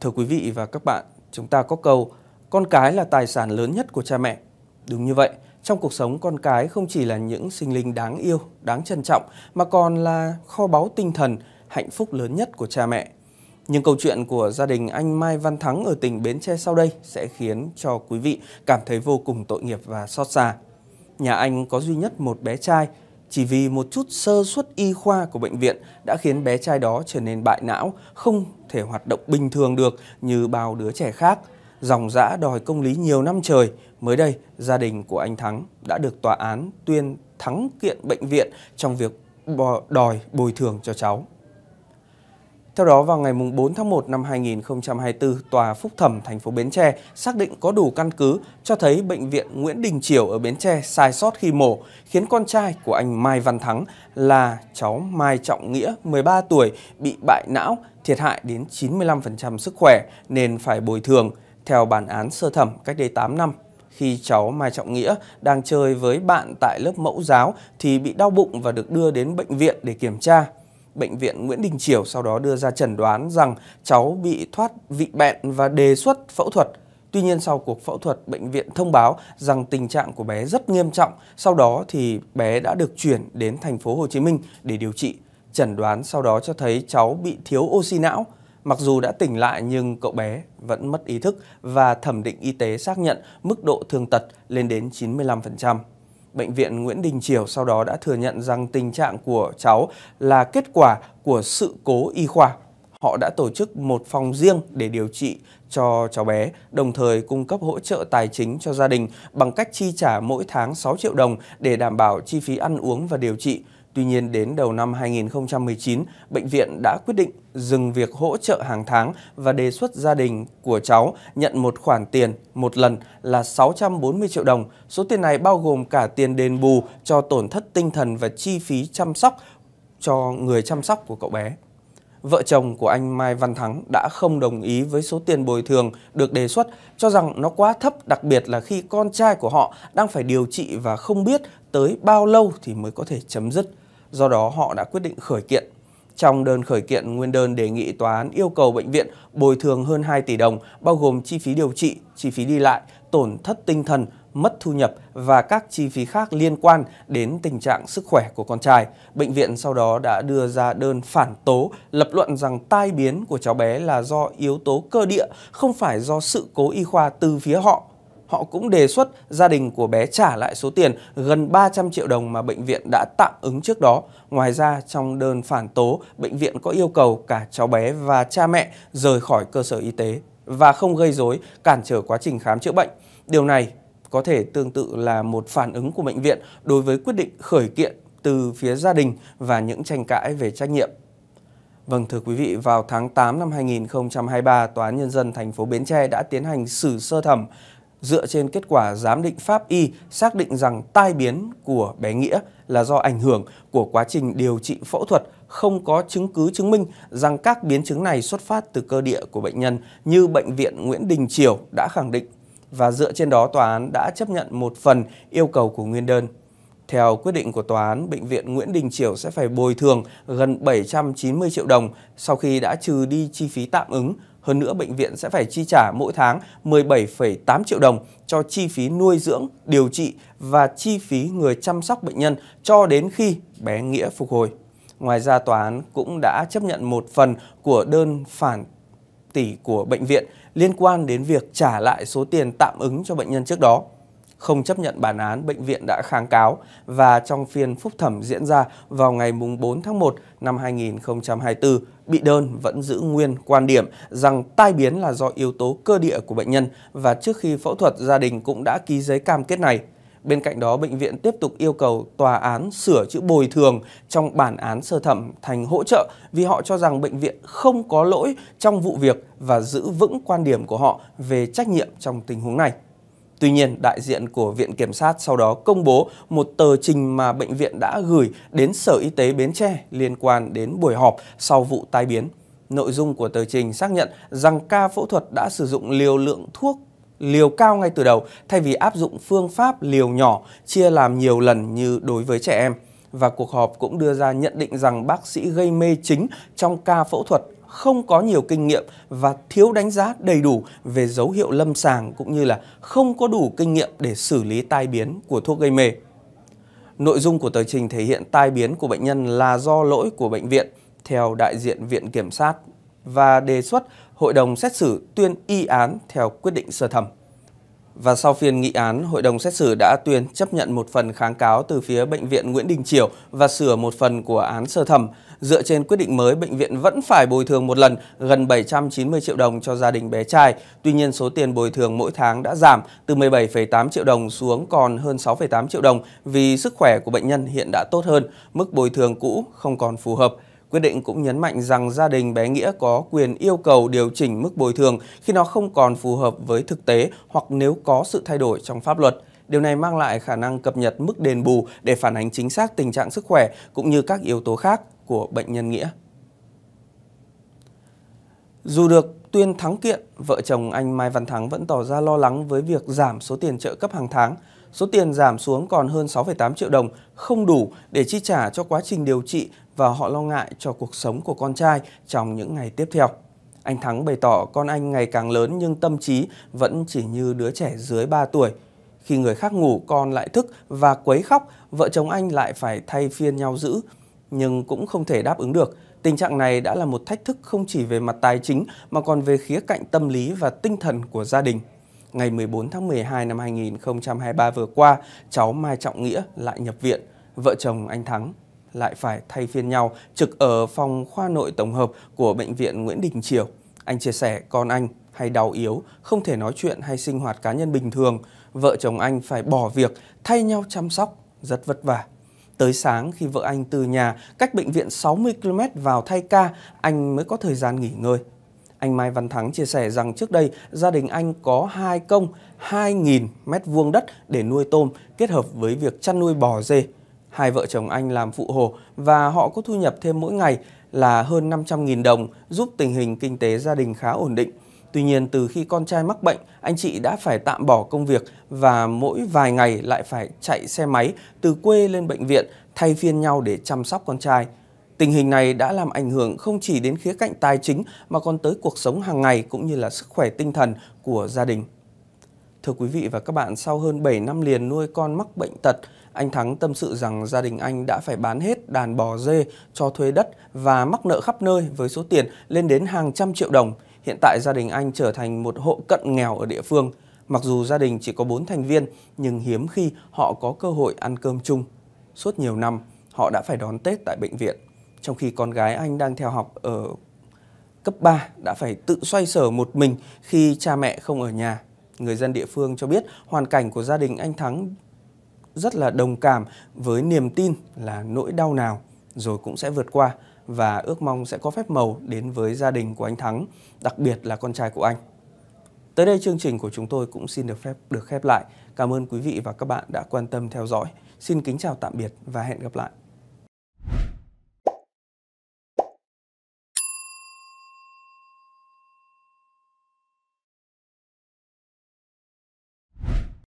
Thưa quý vị và các bạn, chúng ta có câu con cái là tài sản lớn nhất của cha mẹ. Đúng như vậy, trong cuộc sống con cái không chỉ là những sinh linh đáng yêu, đáng trân trọng mà còn là kho báu tinh thần, hạnh phúc lớn nhất của cha mẹ. Nhưng câu chuyện của gia đình anh Mai Văn Thắng ở tỉnh Bến Tre sau đây sẽ khiến cho quý vị cảm thấy vô cùng tội nghiệp và xót xa. Nhà anh có duy nhất một bé trai chỉ vì một chút sơ suất y khoa của bệnh viện đã khiến bé trai đó trở nên bại não, không thể hoạt động bình thường được như bao đứa trẻ khác. Dòng dã đòi công lý nhiều năm trời, mới đây gia đình của anh Thắng đã được tòa án tuyên thắng kiện bệnh viện trong việc đòi bồi thường cho cháu. Theo đó, vào ngày 4 tháng 1 năm 2024, Tòa Phúc Thẩm thành phố Bến Tre xác định có đủ căn cứ cho thấy Bệnh viện Nguyễn Đình Triều ở Bến Tre sai sót khi mổ, khiến con trai của anh Mai Văn Thắng là cháu Mai Trọng Nghĩa, 13 tuổi, bị bại não, thiệt hại đến 95% sức khỏe nên phải bồi thường. Theo bản án sơ thẩm cách đây 8 năm, khi cháu Mai Trọng Nghĩa đang chơi với bạn tại lớp mẫu giáo thì bị đau bụng và được đưa đến bệnh viện để kiểm tra. Bệnh viện Nguyễn Đình Chiểu sau đó đưa ra chẩn đoán rằng cháu bị thoát vị bẹn và đề xuất phẫu thuật. Tuy nhiên sau cuộc phẫu thuật, bệnh viện thông báo rằng tình trạng của bé rất nghiêm trọng. Sau đó thì bé đã được chuyển đến thành phố Hồ Chí Minh để điều trị. Chẩn đoán sau đó cho thấy cháu bị thiếu oxy não. Mặc dù đã tỉnh lại nhưng cậu bé vẫn mất ý thức và thẩm định y tế xác nhận mức độ thương tật lên đến 95%. Bệnh viện Nguyễn Đình Triều sau đó đã thừa nhận rằng tình trạng của cháu là kết quả của sự cố y khoa. Họ đã tổ chức một phòng riêng để điều trị cho cháu bé, đồng thời cung cấp hỗ trợ tài chính cho gia đình bằng cách chi trả mỗi tháng 6 triệu đồng để đảm bảo chi phí ăn uống và điều trị. Tuy nhiên, đến đầu năm 2019, bệnh viện đã quyết định dừng việc hỗ trợ hàng tháng và đề xuất gia đình của cháu nhận một khoản tiền một lần là 640 triệu đồng. Số tiền này bao gồm cả tiền đền bù cho tổn thất tinh thần và chi phí chăm sóc cho người chăm sóc của cậu bé. Vợ chồng của anh Mai Văn Thắng đã không đồng ý với số tiền bồi thường được đề xuất, cho rằng nó quá thấp, đặc biệt là khi con trai của họ đang phải điều trị và không biết tới bao lâu thì mới có thể chấm dứt. Do đó họ đã quyết định khởi kiện. Trong đơn khởi kiện, nguyên đơn đề nghị tòa án yêu cầu bệnh viện bồi thường hơn 2 tỷ đồng, bao gồm chi phí điều trị, chi phí đi lại, tổn thất tinh thần, mất thu nhập và các chi phí khác liên quan đến tình trạng sức khỏe của con trai. Bệnh viện sau đó đã đưa ra đơn phản tố, lập luận rằng tai biến của cháu bé là do yếu tố cơ địa, không phải do sự cố y khoa từ phía họ họ cũng đề xuất gia đình của bé trả lại số tiền gần 300 triệu đồng mà bệnh viện đã tạm ứng trước đó. Ngoài ra, trong đơn phản tố, bệnh viện có yêu cầu cả cháu bé và cha mẹ rời khỏi cơ sở y tế và không gây rối cản trở quá trình khám chữa bệnh. Điều này có thể tương tự là một phản ứng của bệnh viện đối với quyết định khởi kiện từ phía gia đình và những tranh cãi về trách nhiệm. Vâng thưa quý vị, vào tháng 8 năm 2023, Tòa án Nhân dân thành phố Bến Tre đã tiến hành xử sơ thẩm dựa trên kết quả giám định pháp y xác định rằng tai biến của bé Nghĩa là do ảnh hưởng của quá trình điều trị phẫu thuật không có chứng cứ chứng minh rằng các biến chứng này xuất phát từ cơ địa của bệnh nhân như Bệnh viện Nguyễn Đình Triều đã khẳng định và dựa trên đó tòa án đã chấp nhận một phần yêu cầu của nguyên đơn. Theo quyết định của tòa án, Bệnh viện Nguyễn Đình Triều sẽ phải bồi thường gần 790 triệu đồng sau khi đã trừ đi chi phí tạm ứng hơn nữa, bệnh viện sẽ phải chi trả mỗi tháng 17,8 triệu đồng cho chi phí nuôi dưỡng, điều trị và chi phí người chăm sóc bệnh nhân cho đến khi bé Nghĩa phục hồi. Ngoài ra, tòa án cũng đã chấp nhận một phần của đơn phản tỷ của bệnh viện liên quan đến việc trả lại số tiền tạm ứng cho bệnh nhân trước đó không chấp nhận bản án bệnh viện đã kháng cáo và trong phiên phúc thẩm diễn ra vào ngày 4 tháng 1 năm 2024, bị đơn vẫn giữ nguyên quan điểm rằng tai biến là do yếu tố cơ địa của bệnh nhân và trước khi phẫu thuật gia đình cũng đã ký giấy cam kết này. Bên cạnh đó, bệnh viện tiếp tục yêu cầu tòa án sửa chữ bồi thường trong bản án sơ thẩm thành hỗ trợ vì họ cho rằng bệnh viện không có lỗi trong vụ việc và giữ vững quan điểm của họ về trách nhiệm trong tình huống này. Tuy nhiên, đại diện của Viện Kiểm sát sau đó công bố một tờ trình mà bệnh viện đã gửi đến Sở Y tế Bến Tre liên quan đến buổi họp sau vụ tai biến. Nội dung của tờ trình xác nhận rằng ca phẫu thuật đã sử dụng liều lượng thuốc liều cao ngay từ đầu thay vì áp dụng phương pháp liều nhỏ chia làm nhiều lần như đối với trẻ em. Và cuộc họp cũng đưa ra nhận định rằng bác sĩ gây mê chính trong ca phẫu thuật không có nhiều kinh nghiệm và thiếu đánh giá đầy đủ về dấu hiệu lâm sàng cũng như là không có đủ kinh nghiệm để xử lý tai biến của thuốc gây mê. Nội dung của tờ trình thể hiện tai biến của bệnh nhân là do lỗi của bệnh viện theo đại diện Viện Kiểm sát và đề xuất hội đồng xét xử tuyên y án theo quyết định sơ thẩm. Và sau phiên nghị án, hội đồng xét xử đã tuyên chấp nhận một phần kháng cáo từ phía Bệnh viện Nguyễn Đình Chiểu và sửa một phần của án sơ thẩm. Dựa trên quyết định mới, bệnh viện vẫn phải bồi thường một lần gần 790 triệu đồng cho gia đình bé trai. Tuy nhiên, số tiền bồi thường mỗi tháng đã giảm từ 17,8 triệu đồng xuống còn hơn 6,8 triệu đồng vì sức khỏe của bệnh nhân hiện đã tốt hơn, mức bồi thường cũ không còn phù hợp. Quyết định cũng nhấn mạnh rằng gia đình bé Nghĩa có quyền yêu cầu điều chỉnh mức bồi thường khi nó không còn phù hợp với thực tế hoặc nếu có sự thay đổi trong pháp luật. Điều này mang lại khả năng cập nhật mức đền bù để phản ánh chính xác tình trạng sức khỏe cũng như các yếu tố khác của bệnh nhân Nghĩa. Dù được tuyên thắng kiện, vợ chồng anh Mai Văn Thắng vẫn tỏ ra lo lắng với việc giảm số tiền trợ cấp hàng tháng – Số tiền giảm xuống còn hơn 6,8 triệu đồng, không đủ để chi trả cho quá trình điều trị và họ lo ngại cho cuộc sống của con trai trong những ngày tiếp theo. Anh Thắng bày tỏ con anh ngày càng lớn nhưng tâm trí vẫn chỉ như đứa trẻ dưới 3 tuổi. Khi người khác ngủ con lại thức và quấy khóc, vợ chồng anh lại phải thay phiên nhau giữ, nhưng cũng không thể đáp ứng được. Tình trạng này đã là một thách thức không chỉ về mặt tài chính mà còn về khía cạnh tâm lý và tinh thần của gia đình ngày 14 tháng 12 năm 2023 vừa qua, cháu Mai Trọng Nghĩa lại nhập viện, vợ chồng anh Thắng lại phải thay phiên nhau trực ở phòng khoa nội tổng hợp của bệnh viện Nguyễn Đình Triều. Anh chia sẻ con anh hay đau yếu, không thể nói chuyện hay sinh hoạt cá nhân bình thường, vợ chồng anh phải bỏ việc thay nhau chăm sóc, rất vất vả. Tới sáng khi vợ anh từ nhà cách bệnh viện 60 km vào thay ca, anh mới có thời gian nghỉ ngơi. Anh Mai Văn Thắng chia sẻ rằng trước đây gia đình anh có hai công 2.000 mét vuông đất để nuôi tôm kết hợp với việc chăn nuôi bò dê. Hai vợ chồng anh làm phụ hồ và họ có thu nhập thêm mỗi ngày là hơn 500.000 đồng giúp tình hình kinh tế gia đình khá ổn định. Tuy nhiên từ khi con trai mắc bệnh, anh chị đã phải tạm bỏ công việc và mỗi vài ngày lại phải chạy xe máy từ quê lên bệnh viện thay phiên nhau để chăm sóc con trai. Tình hình này đã làm ảnh hưởng không chỉ đến khía cạnh tài chính mà còn tới cuộc sống hàng ngày cũng như là sức khỏe tinh thần của gia đình. Thưa quý vị và các bạn, sau hơn 7 năm liền nuôi con mắc bệnh tật, anh Thắng tâm sự rằng gia đình anh đã phải bán hết đàn bò dê cho thuê đất và mắc nợ khắp nơi với số tiền lên đến hàng trăm triệu đồng. Hiện tại gia đình anh trở thành một hộ cận nghèo ở địa phương. Mặc dù gia đình chỉ có 4 thành viên, nhưng hiếm khi họ có cơ hội ăn cơm chung. Suốt nhiều năm, họ đã phải đón Tết tại bệnh viện trong khi con gái anh đang theo học ở cấp 3 đã phải tự xoay sở một mình khi cha mẹ không ở nhà. Người dân địa phương cho biết hoàn cảnh của gia đình anh Thắng rất là đồng cảm với niềm tin là nỗi đau nào rồi cũng sẽ vượt qua và ước mong sẽ có phép màu đến với gia đình của anh Thắng, đặc biệt là con trai của anh. Tới đây chương trình của chúng tôi cũng xin được phép được khép lại. Cảm ơn quý vị và các bạn đã quan tâm theo dõi. Xin kính chào tạm biệt và hẹn gặp lại.